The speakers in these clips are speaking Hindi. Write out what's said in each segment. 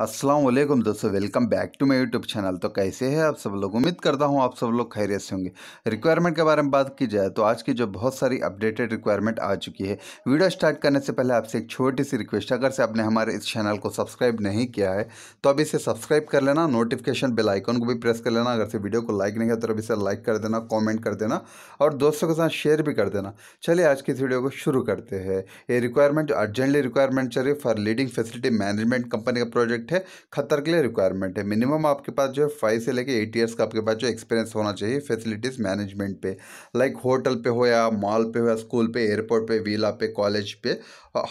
अस्सलाम वालेकुम दोस्तों welcome back to my YouTube channel तो कैसे हैं आप सब लोग उम्मीद करता हूं आप सब लोग खैरियत से होंगे रिक्वायरमेंट के बारे में बात की जाए तो आज की जो बहुत सारी अपडेटेड रिक्वायरमेंट आ चुकी है वीडियो स्टार्ट करने से पहले आपसे एक छोटी सी रिक्वेस्ट अगर से आपने हमारे इस चैनल को सब्सक्राइब नहीं किया है तो अभी इसे सब्सक्राइब कर लेना नोटिफिकेशन आइकन को भी प्रेस कर लेना अगर से वीडियो को लाइक नहीं किया तो अभी इसे लाइक कर देना कॉमेंट कर देना और दोस्तों के साथ शेयर भी कर देना चलिए आज की इस वीडियो को शुरू करते हैं ये रिक्वायरमेंट अर्जेंटली रिक्वायरमेंट चल रही for leading facility management company का प्रोजेक्ट रिक्वायरमेंट है खतर के लिए रिक्वायरमेंट है मिनिमम आपके पास जो है फाइव से लेके एट ईयर्स का आपके पास जो एक्सपीरियंस होना चाहिए फैसिलिटीज़ मैनेजमेंट पे लाइक होटल पे हो या मॉल पे हो या स्कूल पे एयरपोर्ट पे वीला पे कॉलेज पे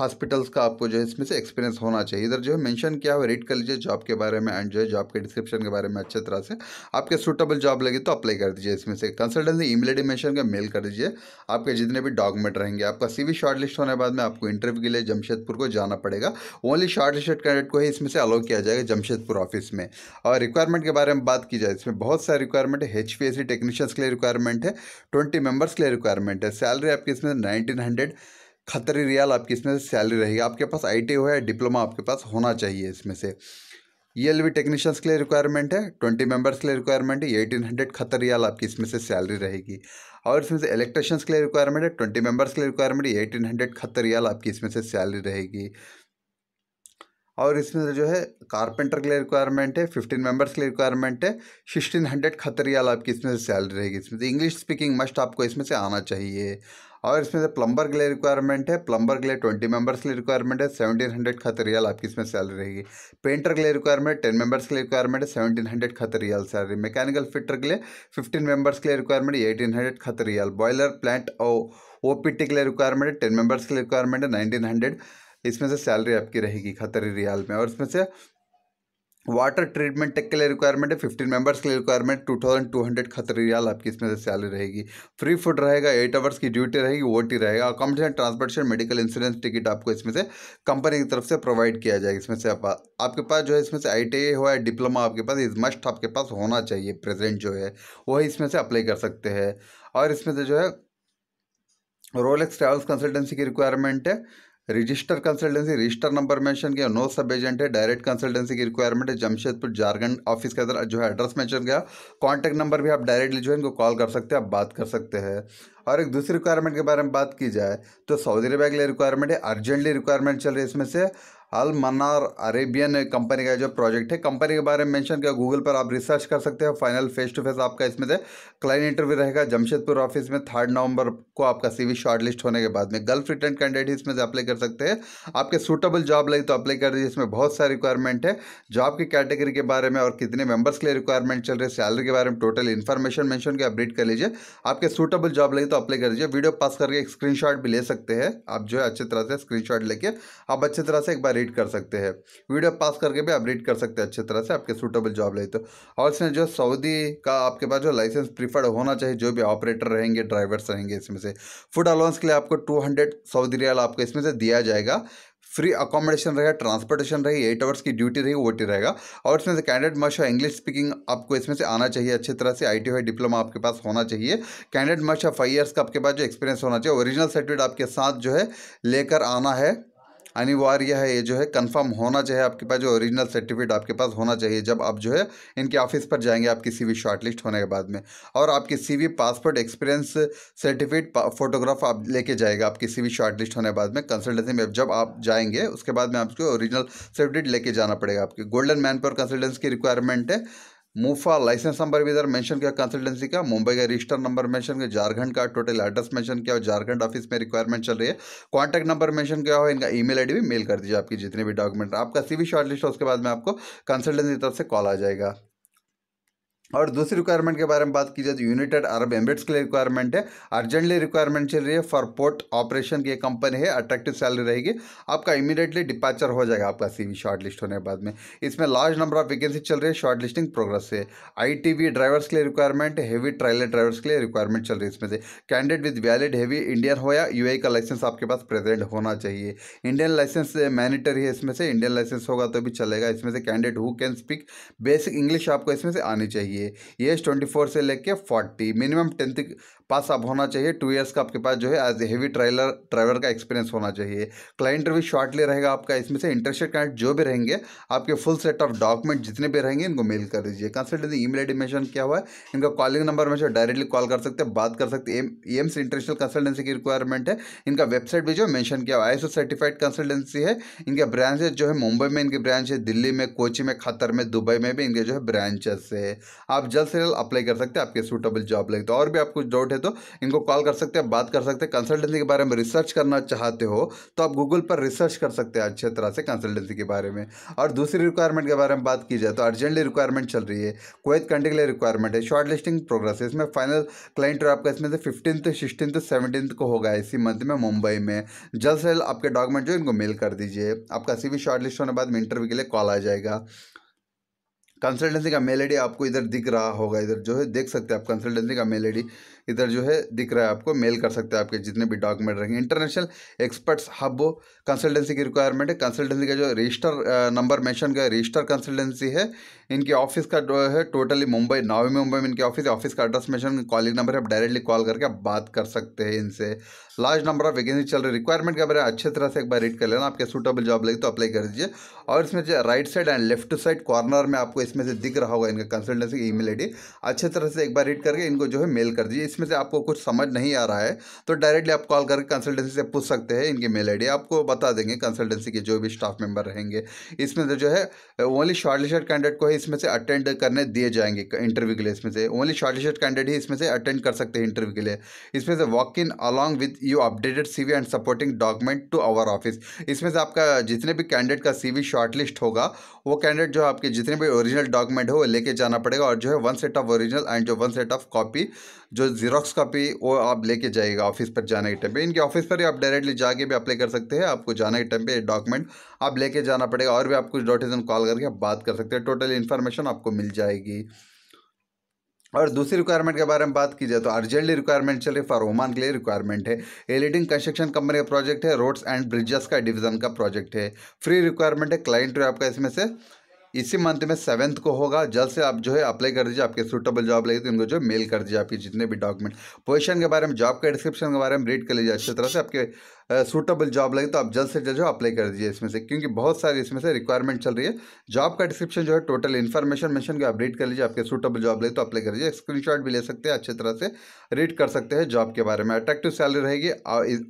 हॉस्पिटल्स का आपको जो है इसमें से एक्सपीरियंस होना चाहिए इधर जो है मैंशन किया हुआ रीड कर लीजिए जॉब के बारे में एंड जो है जॉब के डिस्क्रिप्शन के बारे में अच्छे तरह से आपके सुटेबल जॉब लगी तो अप्लाई कर दीजिए इसमें से कंसल्टेंसी इमीडिएटली मैंशन का मेल कर दीजिए आपके जितने भी डॉक्यूमेंट रहेंगे आपका सीवी शॉर्ट लिस्ट होने के बाद में आपको इंटरव्यू के लिए जमशेदपुर को जाना पड़ेगा ओनली शॉर्ट लिस्टेड कैंडिडेट को ही इसमें से अलाउ किया जाएगा जमशेदपुर ऑफिस में और रिक्वायरमेंट के बारे में बात की जाए इसमें बहुत सारे रिक्वायरमेंट है एच पी टेक्नीशियंस के लिए रिक्वायरमेंट है ट्वेंटी मेंबर्स के लिए रिक्वायरमेंट है सैलरी आपकी इसमें नाइनटीन हंड्रेड खतरी रियाल आपकी इसमें सैलरी रहेगी आपके पास आई टी हो या डिप्लोमा आपके पास होना चाहिए इसमें से ई एल वी टेक्नीशियंस के लिए रिक्वायरमेंट है ट्वेंटी मेंबर्स के लिए रिक्वायरमेंट है एटीन हंड्रेड खतर रियाल आपकी इसमें से सैलरी रहेगी और इसमें से इलेक्ट्रिशियंस के लिए रिक्वायरमेंट है ट्वेंटी मेंबर्स के लिए रिक्वायरमेंट है एटीन हंड्रेड खतर रियाल आपकी इसमें से सैलरी रहेगी और इसमें जो है कारपेंटर के लिए रिक्वायरमेंट है फिफ्टीन मेंबर्स के लिए रिक्वायरमेंट है सिक्सटीन हंड्रेड खतरियाल आपकी इसमें से सैलरी रहेगी इसमें से इंग्लिश स्पीकिंग मस्ट आपको इसमें से आना चाहिए और इसमें से प्लम्बर के लिए रिक्वायरमेंट है प्लम्बर के लिए ट्वेंटी मेंबर्स के लिए रिक्वायरमेंट है सेवनटीन हंड्रेड खतरियाल आपकी इसमें सैलरी रहेगी पेंटर के लिए रिक्वायरमेंट टेन मेंबर्स के लिए रिक्वायरमेंट है seventeen hundred Qatari riyal salary mechanical fitter के लिए फिफ्टीन मेंबर्स के लिए रिक्वायरमेंट है eighteen hundred Qatari riyal boiler plant और ओ पी टी के लिए रिक्वायरमेंट है टेन मेंबर्स के लिए रिक्वायरमेंट है नाइनटीन हंड्रेड इसमें से सैलरी आपकी रहेगी खतरी रियाल में और इसमें से वाटर ट्रीटमेंट टेक के लिए रिक्वायरमेंट है फिफ्टीन मेंबर्स के लिए requirement two thousand two hundred Qatari riyal आपकी इसमें से सैलरी रहेगी फ्री फूड रहेगा एट आवर्स की ड्यूटी रहेगी वो टी रहेगा accommodation transportation medical insurance ticket आपको इसमें से कंपनी की तरफ से प्रोवाइड किया जाएगा इसमें से आप, आपके पास जो है इसमें से आई e हो या डिप्लोमा आपके पास इज मस्ट आपके पास होना चाहिए प्रेजेंट जो है वही इसमें से अप्लाई कर सकते हैं और इसमें से जो है रोलेक्स ट्रैवल्स कंसल्टेंसी की रिक्वायरमेंट है register consultancy register number mention किया नो सब एजेंट है डायरेक्ट कंसल्टेंसी की रिक्वायरमेंट है जमशेदपुर झारखंड ऑफिस के अंदर जो है एड्रेस मेंशन किया कांटेक्ट नंबर भी आप डायरेक्टली जो है इनको कॉल कर सकते हैं आप बात कर सकते हैं और एक दूसरी रिक्वायरमेंट के बारे में बात की जाए तो सऊदी अरबिया के लिए रिक्वायरमेंट है अर्जेंटली रिक्वायरमेंट चल रही है इसमें से अल मनार अरेबियन कंपनी का जो प्रोजेक्ट है कंपनी के बारे में मेंशन किया गूगल पर आप रिसर्च कर सकते हो फाइनल फेस टू फेस आपका इसमें से क्लाइंट इंटरव्यू रहेगा जमशेदपुर ऑफिस में थर्ड नवंबर को आपका सीवी शॉर्टलिस्ट होने के बाद में गल्फ रिटर्न कैंडिडेट इसमें से अप्लाई कर सकते हैं आपके सूटेबल जॉब लगी तो अप्लाई कर दीजिए इसमें बहुत सारे रिक्वायरमेंट है जॉब की कैटेगरी के बारे में और कितने मेंबर्स के लिए रिक्वायरमेंट चल रहे सैलरी के बारे में टोटल इन्फॉर्मेशन मैंशन के अपडेट कर लीजिए आपके सूटेबल जॉब लगी तो अप्लाई कर दीजिए वीडियो पास करके एक स्क्रीनशॉट भी ले सकते हैं आप जो है अच्छी तरह से स्क्रीन लेके आप अच्छी तरह से एक बार अपडेट कर सकते हैं वीडियो पास करके भी आप कर सकते हैं अच्छी तरह से आपके सूटेबल जॉब ले तो और इसमें जो सऊदी का आपके पास जो लाइसेंस प्रीफर्ड होना चाहिए जो भी ऑपरेटर रहेंगे ड्राइवर्स रहेंगे इसमें से फूड अलाउंस के लिए आपको टू हंड्रेड सऊदी रियाल आपको इसमें से दिया जाएगा फ्री अकोमोडेशन रहेगा ट्रांसपोर्टेशन रहेगी एट आवर्स की ड्यूटी रहेगी वो टी रहेगा और इसमें से कैंडिडेट मस्ट है इंग्लिश स्पीकिंग आपको इसमें से आना चाहिए अच्छी तरह से आई टी डिप्लोमा आपके पास होना चाहिए कैंडिडेट मस्ट है फाइव ईयर्स का आपके पास जो एक्सपीरियंस होना चाहिए ओरिजिनल सर्टिफिकेट आपके साथ जो है लेकर आना है अनिवार्य है ये जो है कंफर्म होना चाहिए आपके पास जो ओरिजिनल सर्टिफिकेट आपके पास होना चाहिए जब आप जो है इनके ऑफिस पर जाएंगे आपकी सीवी शॉर्टलिस्ट होने के बाद में और आपकी CV passport experience certificate photograph आप लेके जाएगा आपकी सीवी शॉर्टलिस्ट होने के बाद में कंसल्टेंसी में जब आप जाएंगे उसके बाद में आपको ओरिजिनल सर्टिफिकेट लेके जाना पड़ेगा आपकी गोल्डन मैन पर कंसल्टेंस की रिक्वायरमेंट है मूफा लाइसेंस नंबर भी इधर मेंशन किया कंसल्टेंसी का मुंबई का रजिस्टर नंबर मेंशन किया झारखंड का टोटल एड्रेस मेंशन किया और झारखंड ऑफिस में रिक्वायरमेंट चल रही है कॉन्टैक्ट नंबर मेंशन किया हो इनका ईमेल आईडी भी मेल कर दीजिए आपकी जितने भी डॉक्यूमेंट आपका सीवी शॉर्ट लिस्ट है उसके बाद में आपको कंसल्टेंसी की तरफ से कॉल आ जाएगा और दूसरी रिक्वायरमेंट के बारे में बात की जाए तो यूनाइटेड अरब एमरेट्स के लिए रिक्वायरमेंट है अर्जेंटली रिक्वायरमेंट चल रही है फॉर पोर्ट ऑपरेशन की एक कंपनी है अट्रैक्टिव सैलरी रहेगी आपका इमीडिएटली डिपार्चर हो जाएगा आपका सीवी शॉर्ट लिस्ट होने के बाद में इसमें लार्ज नंबर ऑफ वैकेंसी चल रही है शॉर्ट लिस्टिंग प्रोग्रेस से आई ड्राइवर्स के लिए रिक्वायरमेंट हैवी ट्रायलर ड्राइवर्स के लिए रिक्वायरमेंट चल रही है इसमें से candidate with valid heavy Indian हो या यू का लाइसेंस आपके पास प्रेजेंट होना चाहिए इंडियन लाइसेंस मैनिटरी है इसमें से इंडियन लाइसेंस होगा तो भी चलेगा इसमें से candidate who can speak basic English आपको इसमें से आनी चाहिए चाहिए ट्वेंटी फोर से लेके फोर्टी मिनिमम टेंथ पास आप होना चाहिए टू ईयर्स का आपके पास जो है as a heavy trailer driver का एक्सपीरियंस होना चाहिए क्लाइंट भी शॉर्टली रहेगा आपका इसमें से इंटरेस्टेड क्लाइंट जो भी रहेंगे आपके फुल सेट ऑफ डॉक्यूमेंट जितने भी रहेंगे इनको मेल कर दीजिए consultancy email ID mention किया हुआ है इनका कॉलिंग नंबर में जो डायरेक्टली कॉल कर सकते हैं बात कर सकते हैं एम्स इंटरनेशनल कंसल्टेंसी की रिक्वायरमेंट है इनका वेबसाइट भी जो मैंशन किया हुआ है सर्टिफाइड कंसल्टेंसी है इनके ब्रांचेज जो है मुंबई में इनकी ब्रांच है दिल्ली में कोची में खतर में दुबई में भी इनके जो है ब्रांचेस है आप जल्द से जल्द अप्लाई कर सकते हैं आपके सूटेबल जॉब लगे तो और भी आपको डाउट है तो इनको कॉल कर सकते हैं बात कर सकते हैं कंसल्टेंसी के बारे में रिसर्च करना चाहते हो तो आप गूगल पर रिसर्च कर सकते हैं अच्छे तरह से कंसल्टेंसी के बारे में और दूसरी रिक्वायरमेंट के बारे में बात की जाए तो अर्जेंटली रिक्वायरमेंट चल रही है कोई कंट्री के लिए रिक्वायरमेंट है शॉर्ट लिस्टिंग प्रोग्रेस है इसमें फाइनल क्लाइंट आपका इसमें से फिफ्टींथ सिक्सटीन सेवनटीन को होगा इसी मंथ में मुंबई में जल्द से जल्द आपके डॉक्यूमेंट जो इनको मेल कर दीजिए आपका सी शॉर्ट लिस्ट होने के बाद इंटरव्यू के लिए कॉल आ जाएगा कंसल्टेंसी का मेल आईडी आपको इधर दिख रहा होगा इधर जो है देख सकते हैं आप कंसल्टेंसी का मेल आईडी इधर जो है दिख रहा है आपको मेल कर सकते हैं आपके जितने भी डॉक्यूमेंट रहेंगे इंटरनेशनल एक्सपर्ट्स हब कंसल्टेंसी की रिक्वायरमेंट है कंसल्टेंसी का जो रजिस्टर नंबर मैंशन का रजिस्टर कंसल्टेंसी है इनके ऑफिस का जो है टोटली मुंबई नवी मुंबई में इनके ऑफिस ऑफिस का एड्रेस मैंशन कॉलिंग नंबर है आप डायरेक्टली कॉल करके आप बात कर सकते हैं इनसे लार्ज नंबर ऑफ वैकेंसी चल रही रिक्वायरमेंट बारे में अच्छे तरह से एक बार रीड कर लेना आपके सूटेबल जॉब लगी तो अप्लाई कर दीजिए और इसमें जो right side and left side corner में आपको इसमें से दिख रहा होगा इनका कंसल्टेंसी की ईमेल आईडी अच्छे तरह से एक बार रीड करके इनको जो है मेल कर दीजिए में से आपको कुछ समझ नहीं आ रहा है तो डायरेक्टली आप कॉल करके कंसल्टेंसी से पूछ सकते हैं इनकी मेल आई आपको बता देंगे कंसल्टेंसी के जो भी स्टाफ मेंबर रहेंगे इसमें से जो है ओनली शॉर्टलिस्टेड कैंडिडेट को ही इसमें से अटेंड करने दिए जाएंगे इंटरव्यू के लिए इसमें से ओनली शॉर्टलिस्टेड कैंडिडेट ही इसमें से अटेंड कर सकते हैं इंटरव्यू के लिए इसमें से walk in along with you updated CV and supporting document to our office इसमें से आपका जितने भी कैंडिडेट का सी शॉर्टलिस्ट होगा वो कैंडिडेट जो आपके जितने भी ओरिजिनल डॉक्यूमेंट हो वो लेके जाना पड़ेगा और जो है one set of original and जो वन सेट ऑफ कॉपी जो जीरोक्स कॉपी वो आप लेके जाइएगा ऑफिस पर जाने के टाइम पे इनके ऑफिस पर ही आप डायरेक्टली जाके भी अप्लाई कर सकते हैं आपको जाने के टाइम पे डॉक्यूमेंट आप लेके जाना पड़ेगा और भी आप कुछ डॉटिजन कॉल करके आप बात कर सकते हैं टोटल इन्फॉर्मेशन आपको मिल जाएगी और दूसरी रिक्वायरमेंट के बारे में बात की जाए तो अर्जेंटली रिक्वायरमेंट चल रही फॉर वुमान के लिए रिक्वायरमेंट है ए लीडिंग कंस्ट्रक्शन कंपनी का प्रोजेक्ट है रोड्स एंड ब्रिजेस का डिवीजन का प्रोजेक्ट है फ्री रिक्वायरमेंट है क्लाइंट आपका इसमें से इसी मंथ में सेवन्थ को होगा जल्द से आप जो है अप्लाई कर दीजिए आपके सूटेबल जॉब लगे तो उनको जो है मेल कर दीजिए आपके जितने भी डॉक्यूमेंट पोजिशन के बारे में जॉब के डिस्क्रिप्शन के बारे में रीड कर लीजिए अच्छी तरह से आपके सूटेबल जॉब लगे तो आप जल्द से जल्द जो अप्लाई कर दीजिए इसमें से क्योंकि बहुत सारी इसमें से रिक्वायरमेंट चल रही है जॉब का डिस्क्रिप्शन जो है टोटल इन्फॉर्मेशन मेंशन के आप रीड कर लीजिए आपके सूटेबल जॉब लगे तो अप्लाई कर लीजिए स्क्रीनशॉट भी ले सकते हैं अच्छी तरह से रीड कर सकते हैं जॉब के बारे में अट्रैक्टिव सैलरी रहेगी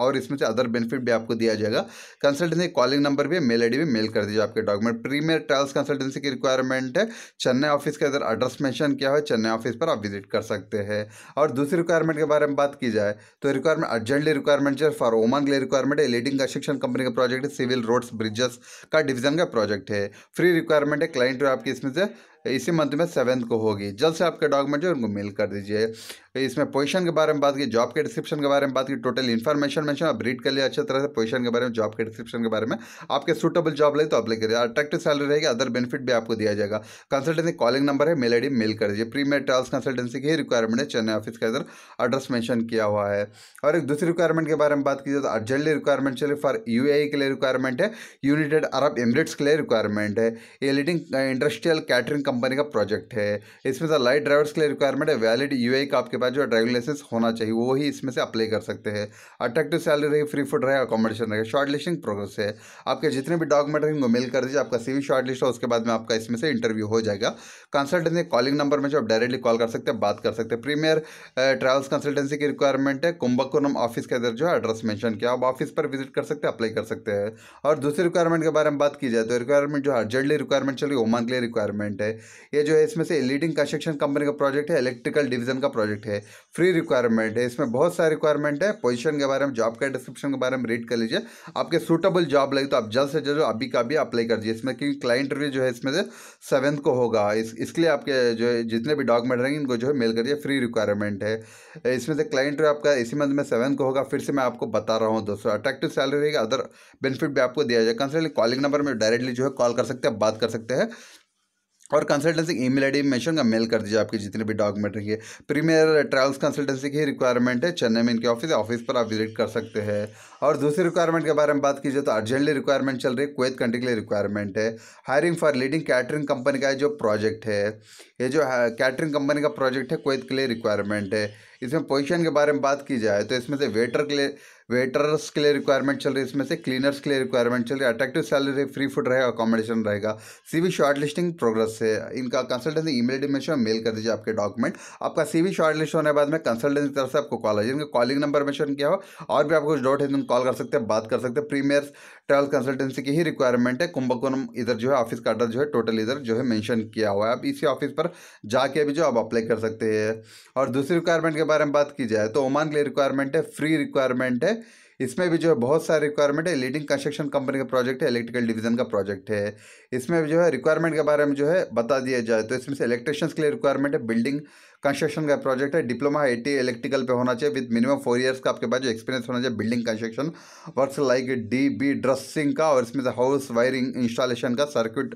और इसमें से अदर बेनिफिट भी आपको दिया जाएगा कंसल्टेंसी कॉलिंग नंबर भी मेल आई भी मेल कर दीजिए आपके डॉक्यूमेंट प्रीमियर ट्रैवल्स कंसल्टेंसी की रिक्वायरमेंट है चेन्नई ऑफिस के अंदर एड्रेस मैंशन किया है चेन्नई ऑफिस पर आप विजिट कर सकते हैं और दूसरी रिक्वायरमेंट के बारे में बात की जाए तो रिक्वायरमेंट अर्जेंटली रिक्वायरमेंट जो फॉर ओमन के लिए रिक्वायरमेंट है लीडिंग कंस्ट्रक्शन कंपनी का प्रोजेक्ट है सिविल रोड्स ब्रिजेस का डिवीजन का प्रोजेक्ट है फ्री रिक्वायरमेंट है क्लाइंट आपकी इसमें से इसी मंथ में सेवेंथ को होगी जल्द से आपके डॉक्यूमेंट जो उनको मेल कर दीजिए तो इसमें पोजीशन के बारे में बात की जॉब के डिस्क्रिप्शन के बारे में बात की टोटल इन्फॉर्मेशन मैं आप रीड कर लिया अच्छे तरह से पोजीशन के बारे में जॉब के डिस्क्रिप्शन के बारे में आपके सुटेबल जॉब लगे तो अप्लाई करिए अट्रैक्टिव सैलरी रहेगी अदर बेनिफिट भी आपको दिया जाएगा कंसल्टेंसी कॉलिंग नंबर है मेल आई मेल कर दीजिए प्रीमियर ट्रांस कंसल्टेंसी की रिक्वायरमेंट है चेन्नई ऑफिस के अंदर एड्रेस मैंशन किया हुआ है और एक दूसरी रिक्वायरमेंट के बारे में बात कीजिए तो अर्जेंटली रिक्वायरमेंट चलिए फॉर यू e के लिए रिक्वायरमेंट है यूनाइटेड अरब एमरेट्स के लिए रिक्वायरमेंट है ये लीडिंग इंडस्ट्रियल कैटरिंग कंपनी का प्रोजेक्ट है इसमें लाइट तो ड्राइवर्स के लिए रिक्वायरमेंट है वैलिड यू e का आपके पास जो है ड्राइविंग लाइसेंस होना चाहिए वो ही इसमें से अप्लाई कर सकते हैं अट्रैक्टिव सैलरी रहेगी फ्री फूड रहेगा अकोमोडेशन रहेगा शॉर्ट लिस्टिंग प्रोग्रेस है आपके जितने भी डॉक्यूमेंट रहेंगे मेल कर दीजिए आपका सी शॉर्ट लिस्ट हो उसके बाद में आपका इसमें से इंटरव्यू हो जाएगा कंसल्टेंसी कॉलिंग नंबर में जो आप डायरेक्टली कॉल कर सकते हैं बात कर सकते हैं प्रीमियर ट्रैवल्स कंसल्टेंसी की रिक्वायरमेंट है कुंभकोनम ऑफिस के अंदर जो है एड्रेस मैंशन किया आप ऑफिस पर विजिट कर सकते हैं अप्लाई कर सकते हैं और दूसरी रिक्वायरमेंट के बारे में बात की जाए तो रिक्वायरमेंट जो अर्जेंटली रिक्वायरमेंट चल रही ओमान के लिए रिक्वायरमेंट है ये जो है इसमें से लीडिंग कंस्ट्रक्शन कंपनी का प्रोजेक्ट है इलेक्ट्रिकल डिवीजन का प्रोजेक्ट है है फ्री रिक्वायरमेंट है इसमें बहुत सारे रिक्वायरमेंट है पोजीशन के बारे में जॉब का डिस्क्रिप्शन के बारे में रीड कर लीजिए आपके सूटेबल जॉब लगे तो आप जल्द से जल्द अभी का भी अप्लाई कर दीजिए इसमें क्योंकि क्लाइंट रिव्यू जो है इसमें से सेवन्थ को होगा इस इसके लिए आपके जो है जितने भी डॉक्यूमेंट रहेंगे इनको जो है मेल करिए फ्री रिक्वायरमेंट है इसमें से क्लाइंट रिव्यू आपका इसी मंथ में सेवन को होगा फिर से मैं आपको बता रहा हूँ दोस्तों अट्रैक्टिव सैलरी रहेगी अदर बेनिफिट भी आपको दिया जाएगा कंसल कॉलिंग नंबर में डायरेक्टली जो है कॉल कर सकते हैं बात कर सकते हैं और consultancy email ID mention का मेल कर दीजिए आपके जितने भी डॉक्यूमेंट रहिए प्रीमियर ट्रैवल्स कंसल्टेंसी की रिक्वायरमेंट है चेन्नई में इनके ऑफिस है ऑफिस पर आप विजिट कर सकते हैं और दूसरी रिक्वायरमेंट के बारे में बात कीजिए तो अर्जेंटली रिक्वायरमेंट चल रही है कुवैत कंट्री के लिए रिक्वायरमेंट है hiring for leading catering company का जो प्रोजेक्ट है ये जो कैटरिंग हाँ, कंपनी का प्रोजेक्ट है कुवैत के लिए रिक्वायरमेंट है इसमें पोजीशन के बारे में बात की जाए तो इसमें से वेटर के लिए वेटर्स के लिए रिक्वायरमेंट चल रही है इसमें से क्लीनर्स के लिए रिक्वायरमेंट चल रही है अट्रैक्टिव सैलरी फ्री फूड रहेगा अकोमोडेशन रहेगा सीवी शॉर्ट लिस्टिंग प्रोग्रेस है इनका कंसल्टेंसी मेल डी में मेल कर दीजिए आपके डॉक्यूमेंट आपका सीवी शॉर्ट लिस्ट होने के बाद में कंसल्टेंसी की तरफ से आपको कॉल है इनका कॉलिंग नंबर मेशन किया हो और भी आपको कुछ डाउट है तो कॉल कर सकते हैं बात कर सकते हैं प्रीमियर ट्रेवल कंसल्टेंसी की ही रिक्वायरमेंट है कुंभकोनम इधर जो है ऑफिस का एड्रेस जो है टोटल इधर जो है मैंशन किया हुआ है आप इसी ऑफिस पर जाके भी जो आप अप्लाई कर सकते हैं और दूसरी रिक्वायरमेंट के बारे में बात की जाए तो ओमान के लिए रिक्वायरमेंट है फ्री रिक्वायरमेंट है इसमें भी जो है बहुत सारे रिक्वायरमेंट है लीडिंग कंस्ट्रक्शन कंपनी का प्रोजेक्ट है इलेक्ट्रिकल डिवीजन का प्रोजेक्ट है इसमें भी जो है रिक्वायरमेंट के बारे में जो है बता दिया जाए तो इसमें से इलेक्ट्रिशियंस के लिए रिक्वायरमेंट है बिल्डिंग कंस्ट्रक्शन का प्रोजेक्ट है डिप्लोमा आई इलेक्ट्रिकल पे होना चाहिए विद मिनिमम फोर ईयर्स का आपके पास जो एक्सपीरियंस होना चाहिए building construction works like D B dressing का और इसमें से हाउस वायरिंग इंस्टॉलेशन का सर्किट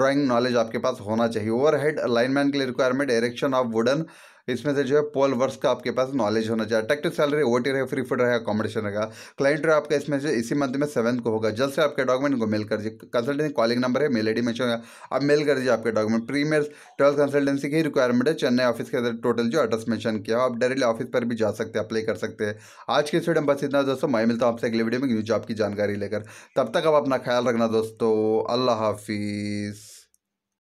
ड्राइंग नॉलेज आपके पास होना चाहिए ओवरहेड लाइनमैन के लिए रिक्वायरमेंट एरेक्शन ऑफ वुडन इसमें से जो है पोल वर्स का आपके पास नॉलेज होना चाहिए अट्रैक्टिव सैलरी ओटी रहेगा फ्री फूड रहेगा अकोमोडेशन रहेगा क्लाइंट रहे आपका इसमें से इसी मंथ में सेवन को होगा जल्द से आपके डॉक्यूमेंट को मेल कर दीजिए कंसल्टेंसी कॉलिंग नंबर है मेल आई डी में होगा आप मेल कर दीजिए आपके डॉक्यूमेंट प्रीमियर ट्रेवल कंसल्टेंसी की रिक्वायरमेंट है चेन्नई ऑफिस के अंदर टोटल जो एड्रेस मैंशन किया आप डायरेक्टली ऑफिस पर भी जा सकते हैं अप्लाई कर सकते हैं आज के स्टूडेंट बस इतना दोस्तों मैं मिलता हूँ आपसे अगले वीडियो में न्यू जॉब की जानकारी लेकर तब तक आप अपना ख्याल रखना दोस्तों अल्लाह हाफिज़